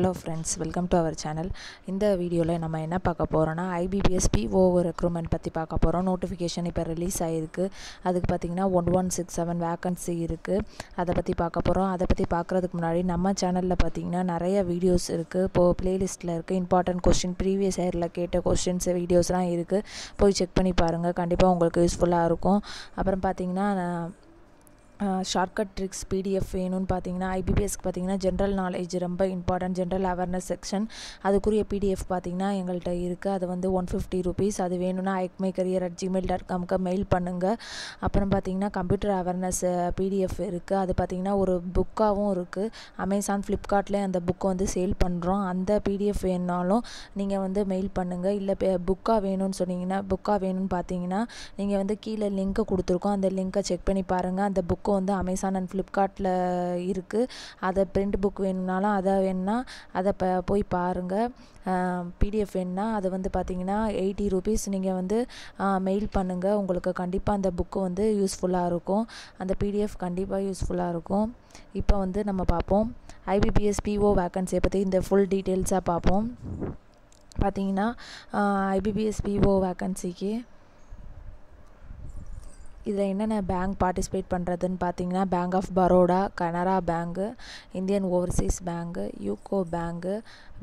hello friends welcome to our channel இந்த வீடியோவில் நம்ம என்ன பார்க்க போகிறோன்னா ஐபிபிஎஸ்பி ஓவர் ரெக்ரூட்மெண்ட் பற்றி பார்க்க போகிறோம் நோட்டிஃபிகேஷன் இப்போ ரிலீஸ் ஆகிருக்கு அதுக்கு பார்த்திங்கன்னா one one six seven vacancy இருக்குது அதை பற்றி பார்க்க போகிறோம் அதை பற்றி பார்க்குறதுக்கு முன்னாடி நம்ம சேனலில் பார்த்திங்கன்னா நிறைய வீடியோஸ் இருக்குது இப்போது ப்ளேலிஸ்ட்டில் இருக்குது இம்பார்ட்டன்ட் கொஸ்டின் ப்ரீவியஸ் இயரில் கேட்ட கொஸ்டின்ஸ் வீடியோஸ்லாம் இருக்குது போய் செக் பண்ணி பாருங்கள் கண்டிப்பாக உங்களுக்கு யூஸ்ஃபுல்லாக இருக்கும் அப்புறம் பார்த்திங்கன்னா ஷார்ட்கட் ட்ரிக்ஸ் பிடிஎஃப் வேணும்னு பார்த்தீங்கன்னா ஐபிபிஎஸ்க்கு பார்த்தீங்கன்னா ஜென்ரல் நாலேஜ் ரொம்ப இம்பார்ட்டன்ட் ஜென்ரல் அவேர்னஸ் செக்ஷன் அதுக்குரிய பிடிஎஃப் பார்த்தீங்கன்னா எங்கள்கிட்ட இருக்குது அது வந்து ஒன் ஃபிஃப்டி ருபீஸ் அது வேணும்னா ஐக்மை கரியர் அட் ஜிமெயில் டாட் காம்க்கு மெயில் பண்ணுங்கள் அப்புறம் பார்த்தீங்கன்னா கம்ப்யூட்டர் அவேர்னஸ் பிடிஎஃப் இருக்குது அது பார்த்தீங்கன்னா ஒரு புக்காகவும் இருக்குது அமேசான் ஃப்ளிப்கார்ட்லேயே அந்த புக்கை வந்து சேல் பண்ணுறோம் அந்த பிடிஎஃப் வேணுனாலும் நீங்கள் வந்து மெயில் பண்ணுங்கள் இல்லை புக்காக வேணும்னு சொன்னீங்கன்னா புக்காக வேணும்னு பார்த்தீங்கன்னா நீங்கள் வந்து கீழே லிங்க்கை கொடுத்துருக்கோம் அந்த லிங்க்கை செக் பண்ணி பாருங்கள் அந்த புக் புக்கும் வந்து அமேசான் அண்ட் ஃப்ளிப்கார்ட்டில் இருக்குது அதை பிரிண்ட் புக் வேணும்னாலும் அதை வேணும்னா அதை ப போய் பாருங்கள் பிடிஎஃப் வேணும்னா அதை வந்து பார்த்திங்கன்னா எயிட்டி ருபீஸ் நீங்கள் வந்து மெயில் பண்ணுங்கள் உங்களுக்கு கண்டிப்பாக அந்த புக்கு வந்து யூஸ்ஃபுல்லாக இருக்கும் அந்த பிடிஎஃப் கண்டிப்பாக யூஸ்ஃபுல்லாக இருக்கும் இப்போ வந்து நம்ம பார்ப்போம் ஐபிபிஎஸ் பிஓ வேக்கன்சியை பற்றி இந்த ஃபுல் டீட்டெயில்ஸாக பார்ப்போம் பார்த்தீங்கன்னா ஐபிபிஎஸ் பிஓ வேக்கன்சிக்கு இதில் என்னென்ன பேங்க் பார்ட்டிசிபேட் பண்ணுறதுன்னு பார்த்தீங்கன்னா bank of Baroda Canara bank Indian overseas bank UCO bank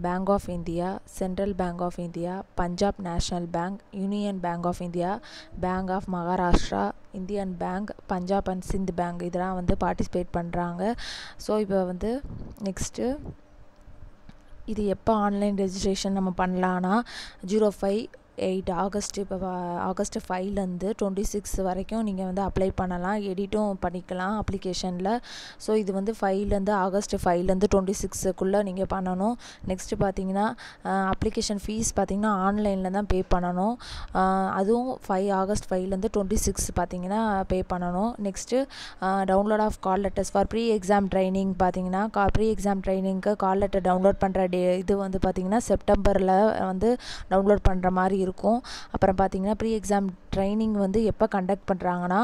bank of India central bank of India Punjab national bank union bank of India bank of Maharashtra Indian bank Punjab and Sindh bank இதெல்லாம் வந்து participate பண்ணுறாங்க so இப்போ வந்து next இது எப்போ online registration நம்ம பண்ணலான்னா zero five eight August இப்போ ஆகஸ்ட் ஃபைவ்லேருந்து டுவெண்ட்டி சிக்ஸ் வரைக்கும் நீங்கள் வந்து அப்ளை பண்ணலாம் எடிட்டும் பண்ணிக்கலாம் அப்ளிகேஷனில் ஸோ இது வந்து ஃபைவ்லேருந்து ஆகஸ்ட் ஃபைவ்லேருந்து டுவெண்ட்டி சிக்ஸுக்குள்ளே நீங்கள் பண்ணணும் நெக்ஸ்ட்டு பார்த்தீங்கன்னா அப்ளிகேஷன் ஃபீஸ் பார்த்திங்கன்னா ஆன்லைனில் தான் பே பண்ணணும் அதுவும் ஃபைவ் ஆகஸ்ட் ஃபைவ்லேருந்து டுவெண்ட்டி சிக்ஸ் பார்த்தீங்கன்னா பே பண்ணணும் next download of call letters for pre exam training பார்த்தீங்கன்னா கா ப்ரீ எக்ஸாம் ட்ரைனிங்க்கு கால் லெட்டர் டவுன்லோட் பண்ணுற டே இது வந்து பார்த்திங்கன்னா செப்டம்பரில் வந்து டவுன்லோட் பண்ணுற மாதிரி இருக்கும் அப்புறம் பார்த்திங்கன்னா ப்ரீ எக்ஸாம் ட்ரைனிங் வந்து எப்போ கண்டக்ட் பண்ணுறாங்கன்னா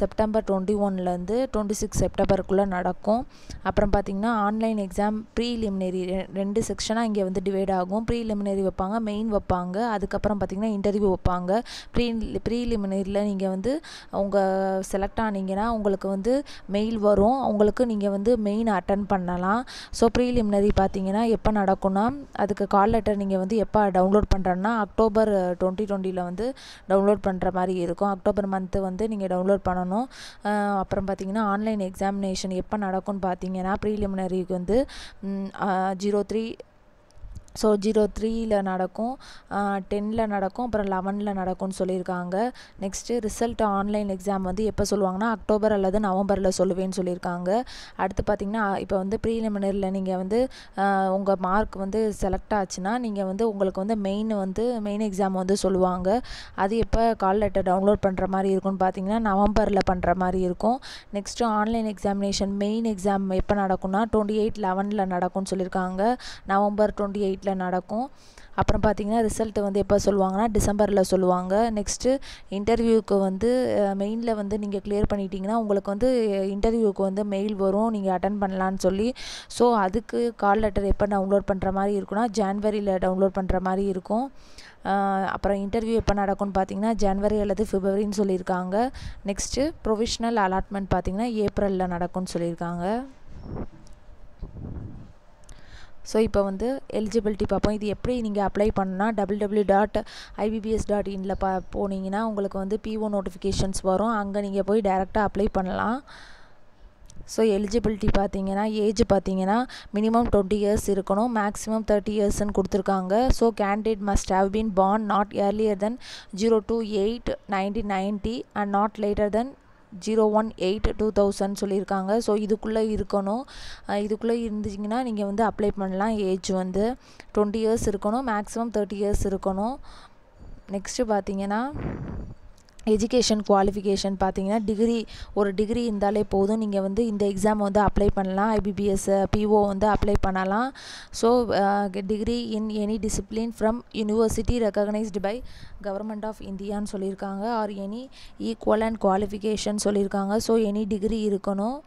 செப்டம்பர் டுவெண்ட்டி ஒன்லேருந்து டுவெண்ட்டி சிக்ஸ் செப்டம்பருக்குள்ளே நடக்கும் அப்புறம் பார்த்திங்கன்னா ஆன்லைன் எக்ஸாம் ப்ரீலிமினரி ரெண்டு செக்ஷனாக இங்கே வந்து டிவைட் ஆகும் ப்ரீலிமினரி வைப்பாங்க மெயின் வைப்பாங்க அதுக்கப்புறம் பார்த்திங்கன்னா இன்டர்வியூ வைப்பாங்க ப்ரீ ப்ரீலிமினரியில் நீங்கள் வந்து உங்கள் செலக்ட் ஆனீங்கன்னா உங்களுக்கு வந்து மெயில் வரும் உங்களுக்கு நீங்கள் வந்து மெயின் அட்டன் பண்ணலாம் ஸோ ப்ரீலிமினரி பார்த்தீங்கன்னா எப்போ நடக்கும்னா அதுக்கு கால் லெட்டர் நீங்கள் வந்து எப்போ டவுன்லோட் பண்ணுறேன்னா அக்டோபர் டுவெண்ட்டி டுவெண்ட்டியில் வந்து டவுன்லோட் டவுன்லோட் பண்ணுற மாதிரி இருக்கும் அக்டோபர் மந்த்து வந்து நீங்கள் டவுன்லோட் பண்ணணும் அப்புறம் பார்த்தீங்கன்னா ஆன்லைன் எக்ஸாமினேஷன் எப்போ நடக்கும்னு பார்த்தீங்கன்னா ப்ரீலிமினரிக்கு வந்து ஜீரோ த்ரீ ஸோ ஜீரோ த்ரீயில் நடக்கும் டெனில் நடக்கும் அப்புறம் லெவனில் நடக்கும்னு சொல்லியிருக்காங்க நெக்ஸ்ட்டு ரிசல்ட் ஆன்லைன் எக்ஸாம் வந்து எப்போ சொல்லுவாங்கன்னா அக்டோபர் அல்லது நவம்பரில் சொல்லுவேன்னு சொல்லியிருக்காங்க அடுத்து பார்த்திங்கன்னா இப்போ வந்து ப்ரீலிமினரியில் நீங்கள் வந்து உங்கள் மார்க் வந்து செலக்ட் ஆச்சுன்னா நீங்கள் வந்து உங்களுக்கு வந்து மெயின் வந்து மெயின் எக்ஸாம் வந்து சொல்லுவாங்க அது எப்போ கால் லெட்டர் டவுன்லோட் பண்ணுற மாதிரி இருக்கும்னு பார்த்தீங்கன்னா நவம்பரில் பண்ணுற மாதிரி இருக்கும் next online examination main exam எப்போ நடக்கும்னா டுவெண்ட்டி எயிட் லெவனில் நடக்கும்னு சொல்லியிருக்காங்க நவம்பர் டுவெண்ட்டி எயிட் டேட்டில் நடக்கும் அப்புறம் பார்த்திங்கன்னா ரிசல்ட் வந்து எப்போ சொல்லுவாங்கன்னா டிசம்பரில் சொல்லுவாங்க நெக்ஸ்ட்டு இன்டர்வியூக்கு வந்து மெயினில் வந்து நீங்கள் கிளியர் பண்ணிட்டீங்கன்னா உங்களுக்கு வந்து இன்டர்வியூக்கு வந்து மெயில் வரும் நீங்கள் அட்டன் பண்ணலான்னு சொல்லி ஸோ அதுக்கு கால் லெட்டர் எப்போ டவுன்லோட் பண்ணுற மாதிரி இருக்குன்னா ஜான்வரியில் டவுன்லோட் பண்ணுற மாதிரி இருக்கும் அப்புறம் இன்டர்வியூ எப்போ நடக்கும்னு பார்த்தீங்கன்னா ஜனவரி அல்லது ஃபிப்ரவரின்னு சொல்லியிருக்காங்க நெக்ஸ்ட்டு ப்ரொவிஷ்னல் அலாட்மெண்ட் பார்த்திங்கன்னா ஏப்ரலில் நடக்கும்னு சொல்லியிருக்காங்க ஸோ இப்போ வந்து எலிஜிபிலிட்டி பார்ப்போம் இது எப்படி நீங்கள் அப்ளை பண்ணால் double W dot IBPS dot இனில் பா போனீங்கன்னா உங்களுக்கு வந்து பிஓ நோட்டிஃபிகேஷன்ஸ் வரும் அங்கே நீங்கள் போய் டேரெக்டாக அப்ளை பண்ணலாம் ஸோ எலிஜிபிலிட்டி பார்த்தீங்கன்னா ஏஜ் பார்த்தீங்கன்னா மினிமம் டுவெண்ட்டி இயர்ஸ் இருக்கணும் மேக்ஸிமம் தேர்ட்டி இயர்ஸ்னு கொடுத்துருக்காங்க so candidate must have been born not earlier than zero two eight nineteen ninety and not later than zero one eight two thousand சொல்லியிருக்காங்க so இதுக்குள்ளே இருக்கணும் இதுக்குள்ளே இருந்துச்சிங்கன்னா நீங்கள் வந்து அப்ளை பண்ணலாம் ஏஜ் வந்து டுவெண்ட்டி இயர்ஸ் இருக்கணும் மேக்ஸிமம் தேர்ட்டி இயர்ஸ் இருக்கணும் நெக்ஸ்ட்டு பார்த்தீங்கன்னா எஜுகேஷன் குவாலிஃபிகேஷன் பார்த்தீங்கன்னா டிகிரி ஒரு டிகிரி இருந்தாலே போதும் நீங்கள் வந்து இந்த எக்ஸாம் வந்து அப்ளை பண்ணலாம் ஐபிபிஎஸ் பிஓ வந்து அப்ளை பண்ணலாம் so degree in any discipline from university recognised by government of இந்தியான்னு சொல்லியிருக்காங்க or any equal and qualification சொல்லியிருக்காங்க ஸோ எனி டிகிரி இருக்கணும்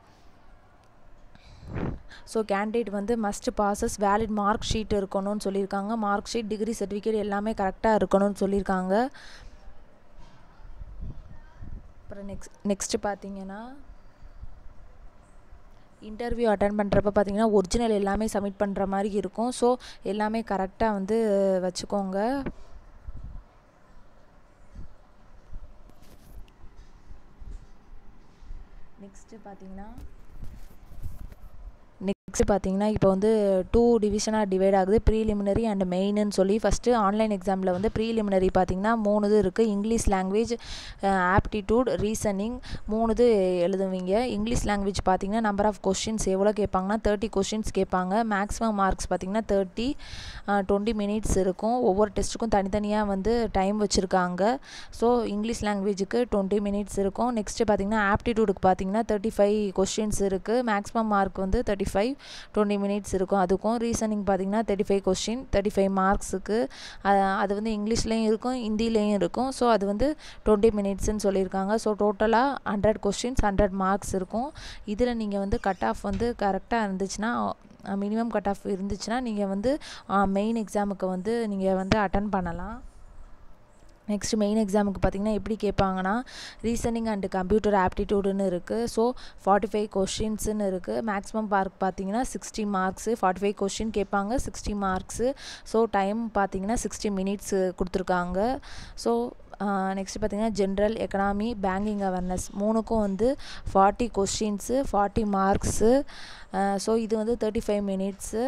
ஸோ கேண்டிடேட் வந்து must possess valid mark sheet இருக்கணும்னு சொல்லியிருக்காங்க மார்க் ஷீட் டிகிரி சர்டிஃபிகேட் எல்லாமே கரெக்டாக இருக்கணும்னு சொல்லியிருக்காங்க அப்புறம் நெக்ஸ்ட் நெக்ஸ்ட்டு பார்த்தீங்கன்னா இன்டர்வியூ அட்டன் பண்ணுறப்ப பார்த்தீங்கன்னா ஒரிஜினல் எல்லாமே சப்மிட் பண்ணுற மாதிரி இருக்கும் ஸோ எல்லாமே கரெக்டாக வந்து வச்சுக்கோங்க நெக்ஸ்ட்டு பார்த்தீங்கன்னா நெக்ஸ்ட் பார்த்தீங்கன்னா இப்போ வந்து டூ டிவிஷனாக டிவைட் ஆகுது ப்ரீலிமினரி அண்ட் மெயின்னு சொல்லி ஃபஸ்ட்டு ஆன்லைன் எக்ஸாமில் வந்து ப்ரீலிமினரி பார்த்தீங்கன்னா மூணு இது இருக்குது இங்கிலீஷ் லாங்குவேஜ் ஆப்டிடியூட் ரீசனிங் மூணு இது எழுதுவீங்க இங்கிலீஷ் லாங்குவேஜ் பார்த்தீங்கன்னா நம்பர் ஆஃப் கொஷின்ஸ் எவ்வளோ கேட்பாங்கன்னா தேர்ட்டி கொஷின்ஸ் கேட்பாங்க மேக்ஸிமம் மார்க்ஸ் பார்த்தீங்கன்னா தேர்ட்டி டுவெண்ட்டி மினிட்ஸ் இருக்கும் ஒவ்வொரு டெஸ்ட்டுக்கும் தனித்தனியாக வந்து டைம் வச்சுருக்காங்க ஸோ இங்கிலீஷ் லாங்குவேஜுக்கு டுவெண்ட்டி மினிட்ஸ் இருக்கும் நெக்ஸ்ட்டு பார்த்தீங்கன்னா ஆப்டிடியூடுக்கு பார்த்தீங்கன்னா தேர்ட்டி ஃபைவ் கொஷின்ஸ் இருக்குது மேக்ஸிமம் மார்க் வந்து தேர்ட்டி ஃபைவ் டுவெண்ட்டி மினிட்ஸ் இருக்கும் அதுக்கும் ரீசனிங் பார்த்திங்கன்னா thirty five question thirty five மார்க்ஸுக்கு அது வந்து இங்கிலீஷ்லேயும் இருக்கும் ஹிந்திலேயும் இருக்கும் ஸோ அது வந்து டுவெண்ட்டி மினிட்ஸ்னு சொல்லியிருக்காங்க ஸோ டோட்டலாக ஹண்ட்ரட் கொஸ்டின்ஸ் ஹண்ட்ரட் மார்க்ஸ் இருக்கும் இதில் நீங்கள் வந்து கட் ஆஃப் வந்து கரெக்டாக இருந்துச்சுன்னா மினிமம் கட் ஆஃப் இருந்துச்சுன்னா நீங்கள் வந்து மெயின் எக்ஸாமுக்கு வந்து நீங்கள் வந்து அட்டன் பண்ணலாம் நெக்ஸ்ட் மெயின் எக்ஸாமுக்கு பார்த்திங்கன்னா எப்படி கேட்பாங்கன்னா ரீசனிங் அண்டு கம்ப்யூட்டர் ஆப்டிடியூடுன்னு இருக்குது ஸோ ஃபார்ட்டி ஃபைவ் கொஷின்ஸுன்னு இருக்குது மேக்ஸிமம் மார்க் பார்த்தீங்கன்னா sixty marks forty five question கேட்பாங்க சிக்ஸ்டி மார்க்ஸு ஸோ டைம் பார்த்தீங்கன்னா சிக்ஸ்டி மினிட்ஸு கொடுத்துருக்காங்க ஸோ நெக்ஸ்ட் பார்த்திங்கன்னா ஜென்ரல் எக்கனாமி பேங்கிங் அவேர்னஸ் மூணுக்கும் வந்து forty questions forty marks so இது வந்து thirty five minutes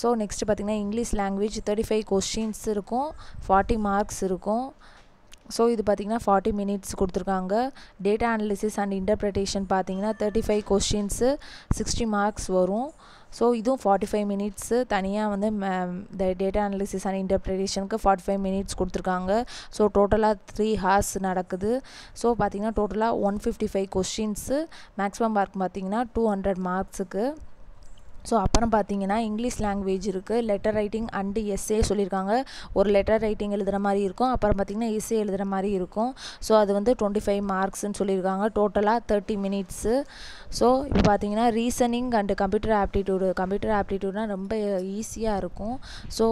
so next பார்த்திங்கன்னா English language thirty five questions இருக்கும் ஃபார்ட்டி மார்க்ஸ் இருக்கும் ஸோ இது பார்த்திங்கன்னா ஃபார்ட்டி மினிட்ஸ் கொடுத்துருக்காங்க டேட்டா அனலிசிஸ் அண்ட் இன்டர்ப்ரிட்டேஷன் பார்த்திங்கன்னா thirty five questions sixty marks வரும் ஸோ இதுவும் ஃபார்ட்டி ஃபைவ் மினிட்ஸு தனியாக வந்து டேட்டா அனலிசிஸ் அண்ட் இன்டர்ப்ரிட்டேஷனுக்கு ஃபார்ட்டி ஃபைவ் மினிட்ஸ் கொடுத்துருக்காங்க ஸோ டோட்டலாக த்ரீ ஹார்ஸ் நடக்குது ஸோ பார்த்திங்கன்னா டோட்டலாக one fifty five questions maximum mark பார்த்திங்கன்னா டூ ஹண்ட்ரட் மார்க்ஸுக்கு ஸோ அப்புறம் பார்த்தீங்கன்னா இங்கிலீஷ் லாங்குவேஜ் இருக்குது லெட்டர் ரைட்டிங் அண்டு எஸ்ஏ சொல்லியிருக்காங்க ஒரு லெட்டர் ரைட்டிங் எழுதுகிற மாதிரி இருக்கும் அப்புறம் பார்த்தீங்கன்னா எஸ்ஏ எழுதுகிற மாதிரி இருக்கும் ஸோ அது வந்து டுவெண்ட்டி ஃபைவ் மார்க்ஸ்னு சொல்லியிருக்காங்க டோட்டலாக தேர்ட்டி மினிட்ஸு ஸோ இப்போ பார்த்தீங்கன்னா reasoning and computer aptitude computer ஆப்டிடியூட்னால் ரொம்ப ஈஸியாக இருக்கும் ஸோ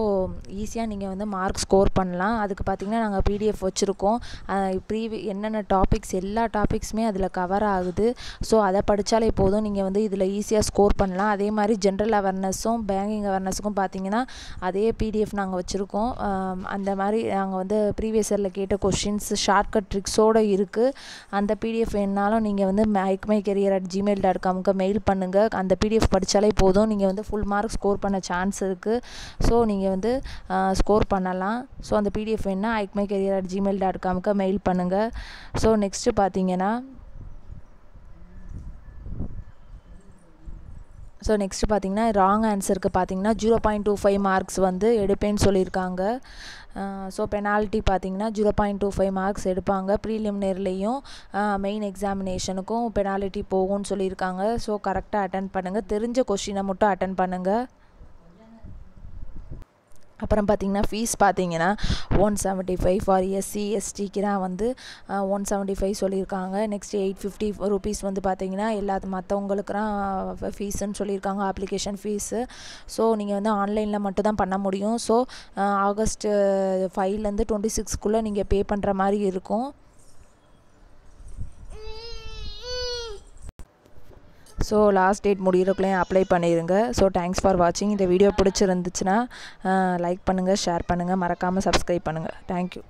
ஈஸியாக நீங்கள் வந்து மார்க் ஸ்கோர் பண்ணலாம் அதுக்கு பார்த்தீங்கன்னா நாங்கள் பிடிஎஃப் வச்சுருக்கோம் ப்ரீவி என்னென்ன டாபிக்ஸ் எல்லா டாபிக்ஸுமே அதில் கவர் ஆகுது ஸோ அதை படித்தாலே போதும் நீங்கள் வந்து இதில் ஈஸியாக ஸ்கோர் பண்ணலாம் அதே மாதிரி மாதிரி ஜென்ரல் அவேர்னஸும் பேங்கிங் அவேர்னஸுக்கும் பார்த்தீங்கன்னா அதே பிடிஎஃப் நாங்கள் வச்சுருக்கோம் அந்த மாதிரி நாங்கள் வந்து ப்ரீவியஸ் இயரில் கேட்ட கொஷின்ஸ் ஷார்ட்கட் ட்ரிக்ஸோடு இருக்குது அந்த பிடிஎஃப் வேணுனாலும் நீங்கள் வந்து மைக் my career at Gmail dot காமுக்கு மெயில் பண்ணுங்கள் அந்த பிடிஎஃப் படித்தாலே போதும் நீங்கள் வந்து ஃபுல் மார்க் ஸ்கோர் பண்ண சான்ஸ் இருக்குது ஸோ நீங்கள் வந்து ஸ்கோர் பண்ணலாம் ஸோ அந்த பிடிஎஃப் வேணுன்னா ஐக் my career at Gmail dot காமுக்கு மெயில் பண்ணுங்கள் ஸோ நெக்ஸ்ட்டு பார்த்தீங்கன்னா ஸோ நெக்ஸ்ட்டு பார்த்தீங்கன்னா ராங் ஆன்சருக்கு பார்த்தீங்கன்னா zero point two five marks வந்து எடுப்பேன்னு சொல்லியிருக்காங்க ஸோ பெனால்ட்டி பார்த்தீங்கன்னா zero point two five marks எடுப்பாங்க ப்ரீலிமினரிலையும் மெயின் எக்ஸாமினேஷனுக்கும் பெனால்ட்டி போகும்னு சொல்லியிருக்காங்க ஸோ கரெக்டாக அட்டன் பண்ணுங்கள் தெரிஞ்ச கொஷினை மட்டும் அட்டன் பண்ணுங்கள் அப்புறம் பார்த்திங்கன்னா ஃபீஸ் பார்த்தீங்கன்னா one seventy five for SC எஸ்டிக்கு தான் வந்து ஒன் செவன்ட்டி ஃபைவ் சொல்லியிருக்காங்க நெக்ஸ்ட் எயிட் ஃபிஃப்டி ருபீஸ் வந்து பார்த்திங்கன்னா எல்லா மற்றவங்களுக்குலாம் ஃபீஸுன்னு சொல்லியிருக்காங்க அப்ளிகேஷன் ஃபீஸு ஸோ நீங்கள் வந்து ஆன்லைனில் மட்டும் தான் பண்ண முடியும் ஸோ ஆகஸ்ட்டு ஃபைவ்லேருந்து டுவெண்ட்டி சிக்ஸ்க்குள்ளே நீங்கள் பே பண்ணுற மாதிரி இருக்கும் ஸோ லாஸ்ட் டேட் முடிகிறக்குள்ளேயும் அப்ளை பண்ணிடுங்க ஸோ தேங்க்ஸ் ஃபார் வாட்சிங் இந்த வீடியோ பிடிச்சிருந்துச்சுன்னா லைக் பண்ணுங்கள் ஷேர் பண்ணுங்கள் மறக்காமல் சப்ஸ்கிரைப் பண்ணுங்கள் தேங்க்யூ